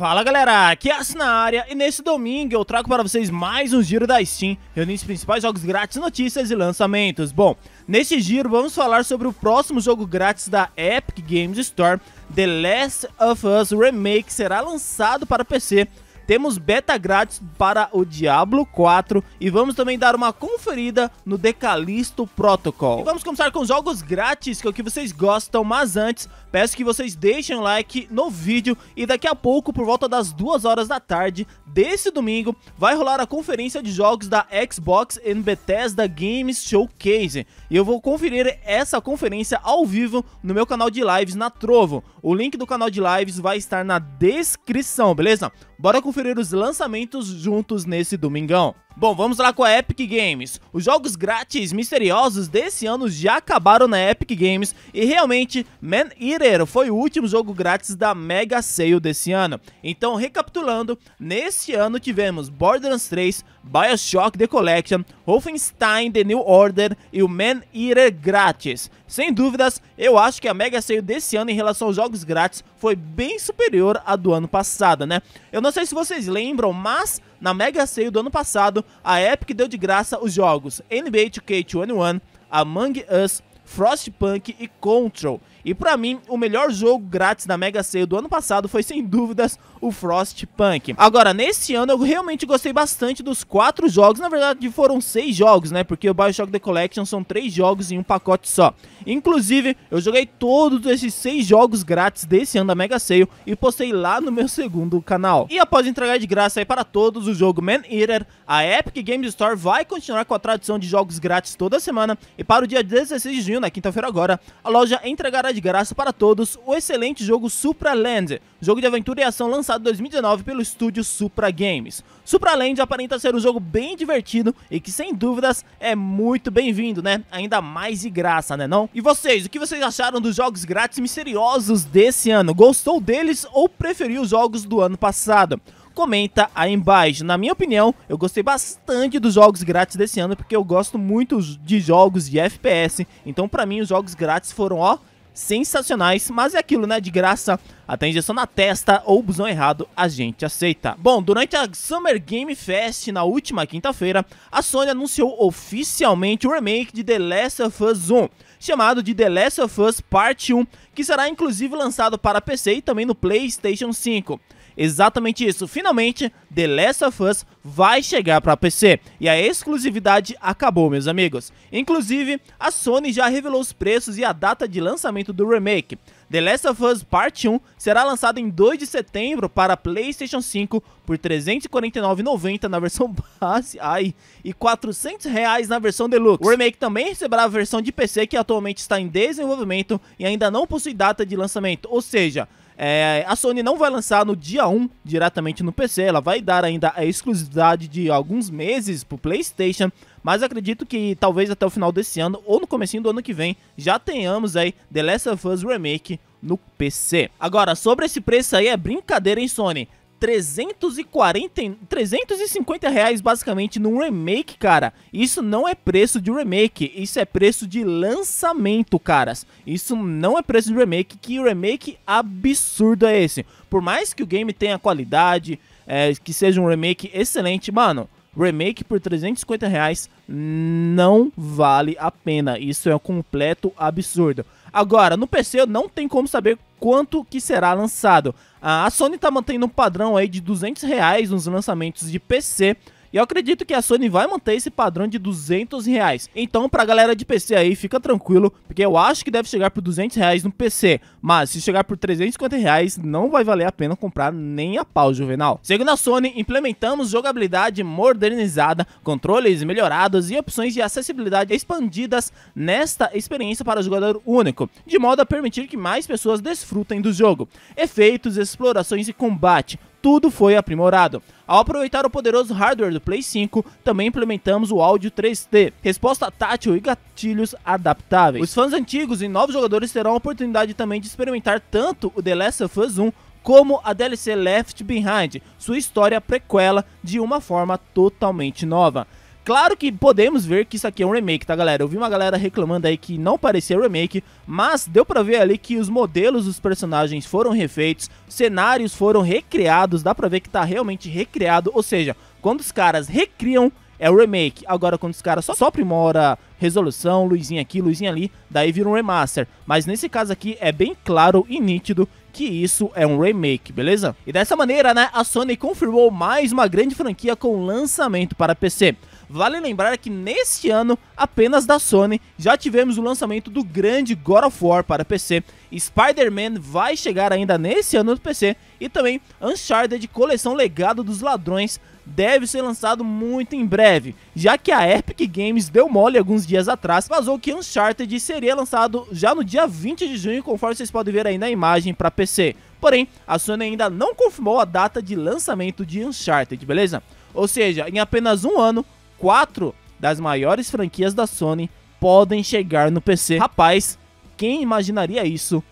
Fala galera, aqui é a na área e nesse domingo eu trago para vocês mais um giro da Steam, reunindo os principais jogos grátis, notícias e lançamentos. Bom, neste giro vamos falar sobre o próximo jogo grátis da Epic Games Store, The Last of Us Remake será lançado para PC temos beta grátis para o Diablo 4 e vamos também dar uma conferida no Decalisto Protocol. E vamos começar com jogos grátis, que é o que vocês gostam, mas antes peço que vocês deixem um like no vídeo e daqui a pouco, por volta das 2 horas da tarde desse domingo, vai rolar a conferência de jogos da Xbox em Bethesda Games Showcase. E eu vou conferir essa conferência ao vivo no meu canal de lives na Trovo. O link do canal de lives vai estar na descrição, beleza? Bora conferir conferir os lançamentos juntos nesse domingão. Bom, vamos lá com a Epic Games. Os jogos grátis misteriosos desse ano já acabaram na Epic Games e realmente Man Eater foi o último jogo grátis da Mega Sale desse ano. Então, recapitulando, neste ano tivemos Borderlands 3, BioShock The Collection, Wolfenstein The New Order e o Man Eater grátis. Sem dúvidas, eu acho que a Mega Sale desse ano em relação aos jogos grátis foi bem superior à do ano passado, né? Eu não sei se vocês lembram, mas na Mega Sale do ano passado, a Epic deu de graça os jogos NBA 2K21, Among Us, Frostpunk e Control. E para mim, o melhor jogo grátis da Mega Sale do ano passado foi sem dúvidas o Frostpunk. Agora, nesse ano eu realmente gostei bastante dos quatro jogos, na verdade foram seis jogos, né? Porque o Bioshock The Collection são três jogos em um pacote só. Inclusive, eu joguei todos esses seis jogos grátis desse ano da Mega Sale e postei lá no meu segundo canal. E após entregar de graça aí para todos o jogo Man Eater, a Epic Games Store vai continuar com a tradição de jogos grátis toda semana e para o dia 16 de junho, na quinta-feira agora, a loja entregará de graça para todos o excelente jogo Supra Land, jogo de aventura e ação lançado em 2019 pelo estúdio Supra Games. Supra Land aparenta ser um jogo bem divertido e que sem dúvidas é muito bem-vindo, né? Ainda mais de graça, né não? E vocês, o que vocês acharam dos jogos grátis misteriosos desse ano? Gostou deles ou preferiu os jogos do ano passado? comenta aí embaixo. Na minha opinião, eu gostei bastante dos jogos grátis desse ano, porque eu gosto muito de jogos de FPS. Então, para mim, os jogos grátis foram, ó, sensacionais, mas é aquilo, né? De graça, até injeção na testa ou busão errado, a gente aceita. Bom, durante a Summer Game Fest, na última quinta-feira, a Sony anunciou oficialmente o remake de The Last of Us 1, chamado de The Last of Us Part 1, que será inclusive lançado para PC e também no PlayStation 5. Exatamente isso, finalmente, The Last of Us vai chegar para PC. E a exclusividade acabou, meus amigos. Inclusive, a Sony já revelou os preços e a data de lançamento do remake. The Last of Us Part 1 será lançado em 2 de setembro para PlayStation 5 por R$ 349,90 na versão base ai, e R$ 400 reais na versão deluxe. O remake também receberá a versão de PC que atualmente está em desenvolvimento e ainda não possui data de lançamento, ou seja, é, a Sony não vai lançar no dia 1 diretamente no PC, ela vai dar ainda a exclusividade de alguns meses pro PlayStation, mas acredito que talvez até o final desse ano ou no comecinho do ano que vem já tenhamos aí The Last of Us Remake no PC. Agora, sobre esse preço aí é brincadeira, hein, Sony? 340, 350 reais basicamente num remake, cara. Isso não é preço de remake, isso é preço de lançamento, caras. Isso não é preço de remake, que remake absurdo é esse? Por mais que o game tenha qualidade, é, que seja um remake excelente, mano, remake por 350 reais não vale a pena. Isso é um completo absurdo. Agora, no PC não tem como saber quanto que será lançado. A Sony está mantendo um padrão aí de 200 reais nos lançamentos de PC, e eu acredito que a Sony vai manter esse padrão de 200 reais. Então, pra galera de PC aí, fica tranquilo, porque eu acho que deve chegar por 200 reais no PC. Mas se chegar por 350 reais, não vai valer a pena comprar nem a pau, Juvenal. Segundo a Sony, implementamos jogabilidade modernizada, controles melhorados e opções de acessibilidade expandidas nesta experiência para o jogador único, de modo a permitir que mais pessoas desfrutem do jogo. Efeitos, explorações e combate tudo foi aprimorado. Ao aproveitar o poderoso hardware do Play 5, também implementamos o áudio 3D, resposta tátil e gatilhos adaptáveis. Os fãs antigos e novos jogadores terão a oportunidade também de experimentar tanto o The Last of Us 1 como a DLC Left Behind, sua história prequela de uma forma totalmente nova. Claro que podemos ver que isso aqui é um remake, tá galera? Eu vi uma galera reclamando aí que não parecia remake, mas deu pra ver ali que os modelos dos personagens foram refeitos, cenários foram recriados, dá pra ver que tá realmente recriado, ou seja, quando os caras recriam, é o remake. Agora, quando os caras só, só aprimora resolução, luzinha aqui, luzinha ali, daí vira um remaster. Mas nesse caso aqui é bem claro e nítido que isso é um remake, beleza? E dessa maneira, né, a Sony confirmou mais uma grande franquia com lançamento para PC. Vale lembrar que neste ano, apenas da Sony, já tivemos o lançamento do grande God of War para PC. Spider-Man vai chegar ainda nesse ano no PC e também Uncharted Coleção Legado dos Ladrões deve ser lançado muito em breve, já que a Epic Games deu mole alguns dias atrás, vazou que Uncharted seria lançado já no dia 20 de junho, conforme vocês podem ver aí na imagem para PC. Porém, a Sony ainda não confirmou a data de lançamento de Uncharted, beleza? Ou seja, em apenas um ano, quatro das maiores franquias da Sony podem chegar no PC. Rapaz, quem imaginaria isso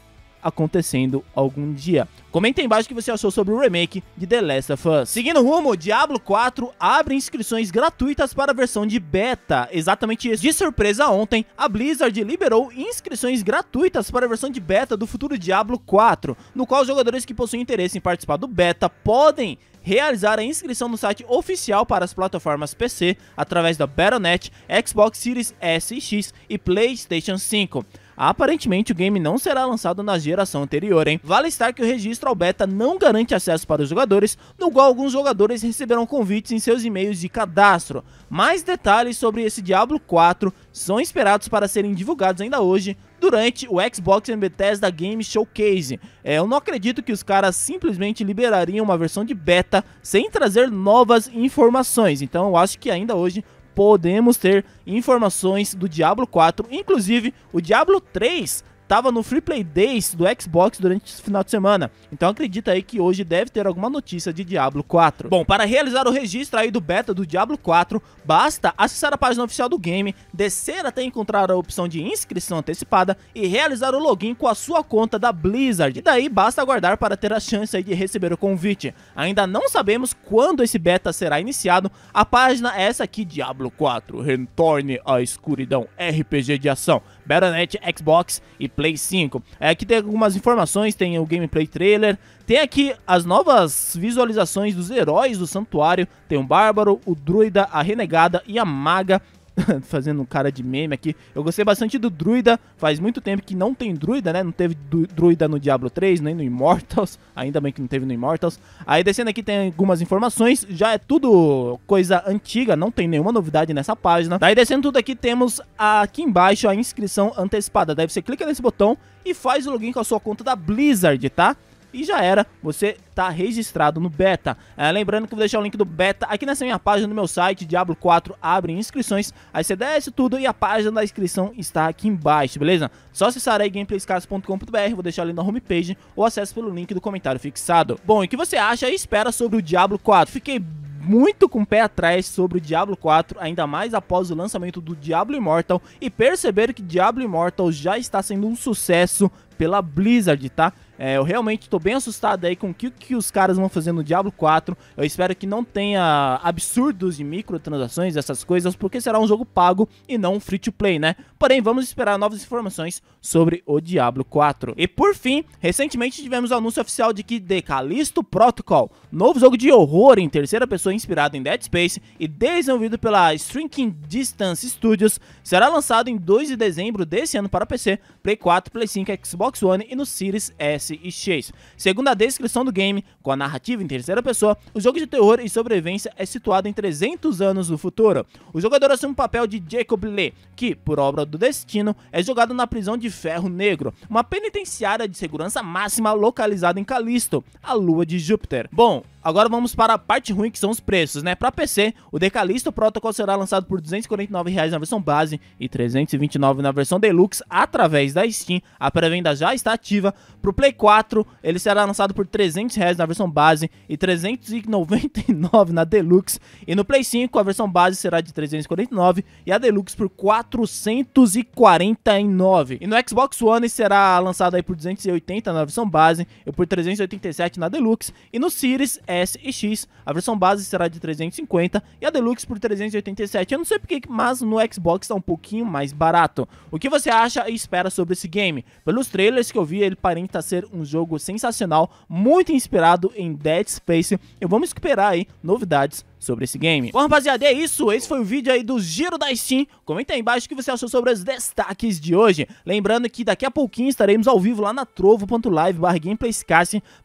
acontecendo algum dia. Comenta aí embaixo o que você achou sobre o remake de The Last of Us. Seguindo o rumo, Diablo 4 abre inscrições gratuitas para a versão de beta. Exatamente isso. De surpresa ontem, a Blizzard liberou inscrições gratuitas para a versão de beta do futuro Diablo 4, no qual os jogadores que possuem interesse em participar do beta podem realizar a inscrição no site oficial para as plataformas PC através da Battle.net, Xbox Series S e X e PlayStation 5. Aparentemente, o game não será lançado na geração anterior, hein? Vale estar que o registro ao beta não garante acesso para os jogadores, no qual alguns jogadores receberão convites em seus e-mails de cadastro. Mais detalhes sobre esse Diablo 4 são esperados para serem divulgados ainda hoje durante o Xbox and Bethesda Game Showcase. É, eu não acredito que os caras simplesmente liberariam uma versão de beta sem trazer novas informações, então eu acho que ainda hoje podemos ter informações do Diablo 4, inclusive o Diablo 3 tava no Free Play Days do Xbox durante esse final de semana. Então acredita aí que hoje deve ter alguma notícia de Diablo 4. Bom, para realizar o registro aí do beta do Diablo 4, basta acessar a página oficial do game, descer até encontrar a opção de inscrição antecipada e realizar o login com a sua conta da Blizzard. E daí basta aguardar para ter a chance aí de receber o convite. Ainda não sabemos quando esse beta será iniciado. A página é essa aqui, Diablo 4, Retorne à Escuridão, RPG de ação, Battle.net, Xbox e Play 5. É, aqui tem algumas informações, tem o gameplay trailer, tem aqui as novas visualizações dos heróis do santuário, tem o Bárbaro, o Druida, a Renegada e a Maga, fazendo um cara de meme aqui. Eu gostei bastante do druida. Faz muito tempo que não tem druida, né? Não teve druida no Diablo 3, nem no Immortals. Ainda bem que não teve no Immortals. Aí descendo aqui tem algumas informações. Já é tudo coisa antiga, não tem nenhuma novidade nessa página. Daí descendo tudo aqui temos aqui embaixo a inscrição antecipada. Daí você clica nesse botão e faz o login com a sua conta da Blizzard, tá? e já era, você tá registrado no beta. É, lembrando que vou deixar o link do beta aqui nessa minha página no meu site, Diablo 4 abre inscrições, aí você desce tudo e a página da inscrição está aqui embaixo, beleza? Só acessar aí gameplayscars.com.br, vou deixar ali na homepage ou acesso pelo link do comentário fixado. Bom, e o que você acha e espera sobre o Diablo 4? Fiquei muito com o pé atrás sobre o Diablo 4, ainda mais após o lançamento do Diablo Immortal e perceber que Diablo Immortal já está sendo um sucesso pela Blizzard, tá? É, eu realmente estou bem assustado aí com o que, que os caras vão fazer no Diablo 4. Eu espero que não tenha absurdos de microtransações, essas coisas, porque será um jogo pago e não um free to play, né? Porém, vamos esperar novas informações sobre o Diablo 4. E por fim, recentemente tivemos o anúncio oficial de que The Callisto Protocol, novo jogo de horror em terceira pessoa inspirado em Dead Space e desenvolvido pela Shrinking Distance Studios, será lançado em 2 de dezembro desse ano para PC, Play 4, Play 5, Xbox Xbox One e no Series S e X. Segundo a descrição do game, com a narrativa em terceira pessoa, o jogo de terror e sobrevivência é situado em 300 anos no futuro. O jogador assume o papel de Jacob Lee, que, por obra do destino, é jogado na prisão de Ferro Negro, uma penitenciária de segurança máxima localizada em Calisto, a lua de Júpiter. Bom, Agora vamos para a parte ruim que são os preços, né? Para PC, o Decalisto Protocol será lançado por R$ 249,00 na versão base e R$ 329,00 na versão deluxe através da Steam. A pré-venda já está ativa. Para o Play 4, ele será lançado por R$ 300,00 na versão base e R$ 399,00 na deluxe. E no Play 5, a versão base será de R$ 349,00 e a deluxe por R$ 449,00. E no Xbox One será lançado aí por R$ 280,00 na versão base e por R$ 387,00 na deluxe. E no Series S e X. A versão base será de 350 e a Deluxe por 387. Eu não sei porque, mas no Xbox está um pouquinho mais barato. O que você acha e espera sobre esse game? Pelos trailers que eu vi, ele aparenta ser um jogo sensacional, muito inspirado em Dead Space. E vamos esperar aí novidades sobre esse game. Bom, rapaziada, é isso. Esse foi o vídeo aí do Giro da Steam. Comenta aí embaixo o que você achou sobre os destaques de hoje. Lembrando que daqui a pouquinho estaremos ao vivo lá na trovo.live barra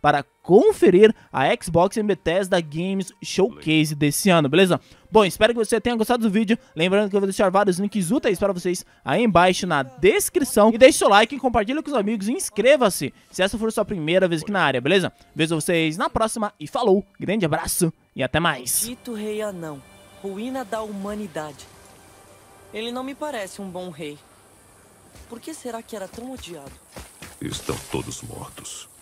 para conferir a Xbox e Bethesda Games Showcase desse ano, beleza? Bom, espero que você tenha gostado do vídeo. Lembrando que eu vou deixar vários links úteis para vocês aí embaixo na descrição. E deixe seu like, compartilhe com os amigos e inscreva-se se essa for a sua primeira vez aqui na área, beleza? Vejo vocês na próxima e falou, grande abraço e até mais. Dito rei anão, ruína da humanidade. Ele não me parece um bom rei. Por que será que era tão odiado? Estão todos mortos.